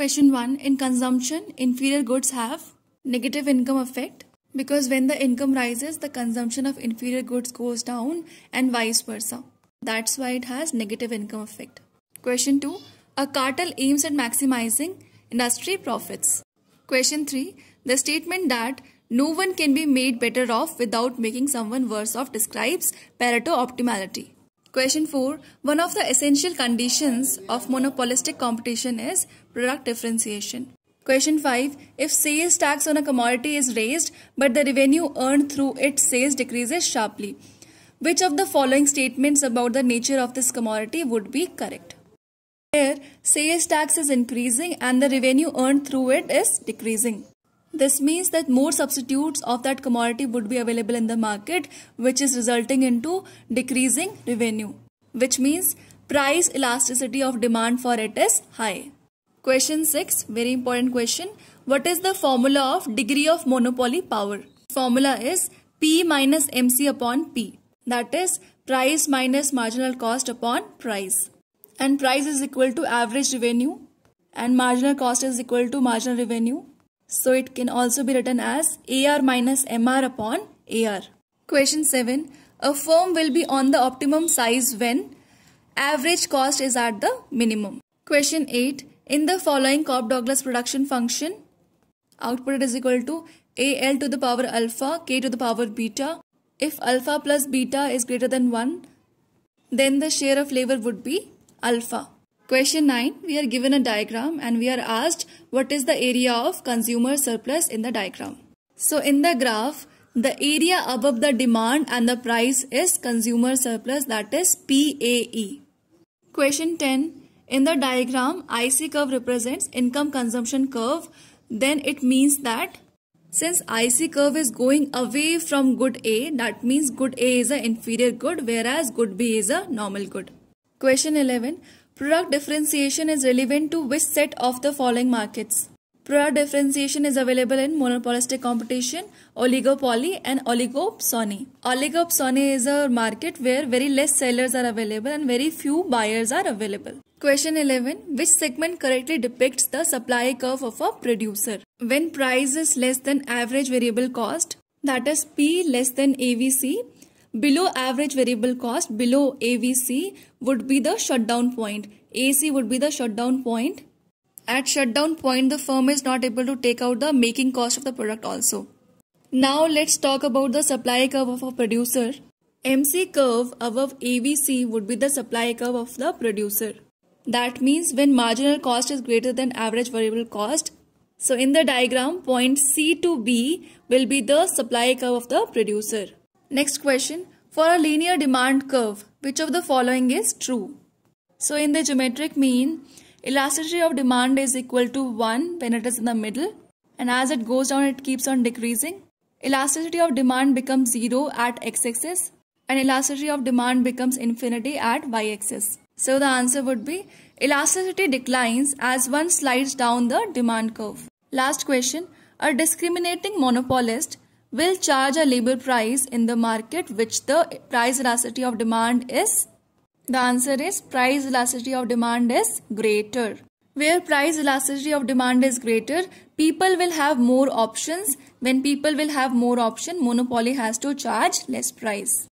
Question 1. In consumption, inferior goods have negative income effect because when the income rises, the consumption of inferior goods goes down and vice versa. That's why it has negative income effect. Question 2. A cartel aims at maximizing industry profits. Question 3. The statement that no one can be made better off without making someone worse off describes Pareto optimality. Question 4. One of the essential conditions of monopolistic competition is product differentiation. Question 5. If sales tax on a commodity is raised but the revenue earned through its sales decreases sharply, which of the following statements about the nature of this commodity would be correct? Here, sales tax is increasing and the revenue earned through it is decreasing. This means that more substitutes of that commodity would be available in the market which is resulting into decreasing revenue which means price elasticity of demand for it is high. Question 6 very important question what is the formula of degree of monopoly power? Formula is P minus MC upon P that is price minus marginal cost upon price and price is equal to average revenue and marginal cost is equal to marginal revenue so it can also be written as AR minus MR upon AR. Question 7. A firm will be on the optimum size when average cost is at the minimum. Question 8. In the following Cobb-Douglas production function, output is equal to AL to the power alpha, K to the power beta. If alpha plus beta is greater than 1, then the share of labor would be alpha. Question 9, we are given a diagram and we are asked what is the area of consumer surplus in the diagram. So in the graph, the area above the demand and the price is consumer surplus that is PAE. Question 10, in the diagram, IC curve represents income consumption curve. Then it means that since IC curve is going away from good A, that means good A is an inferior good whereas good B is a normal good. Question 11. Product differentiation is relevant to which set of the following markets? Product differentiation is available in monopolistic competition, oligopoly and oligopsony. Oligopsony is a market where very less sellers are available and very few buyers are available. Question 11. Which segment correctly depicts the supply curve of a producer? When price is less than average variable cost, that is P less than AVC, Below average variable cost, below AVC would be the shutdown point. AC would be the shutdown point. At shutdown point, the firm is not able to take out the making cost of the product also. Now let's talk about the supply curve of a producer. MC curve above AVC would be the supply curve of the producer. That means when marginal cost is greater than average variable cost. So in the diagram, point C to B will be the supply curve of the producer. Next question. For a linear demand curve, which of the following is true? So in the geometric mean, elasticity of demand is equal to 1 when it is in the middle and as it goes down it keeps on decreasing. Elasticity of demand becomes 0 at x-axis and elasticity of demand becomes infinity at y-axis. So the answer would be elasticity declines as one slides down the demand curve. Last question. A discriminating monopolist will charge a labor price in the market which the price elasticity of demand is? The answer is price elasticity of demand is greater. Where price elasticity of demand is greater, people will have more options. When people will have more option, monopoly has to charge less price.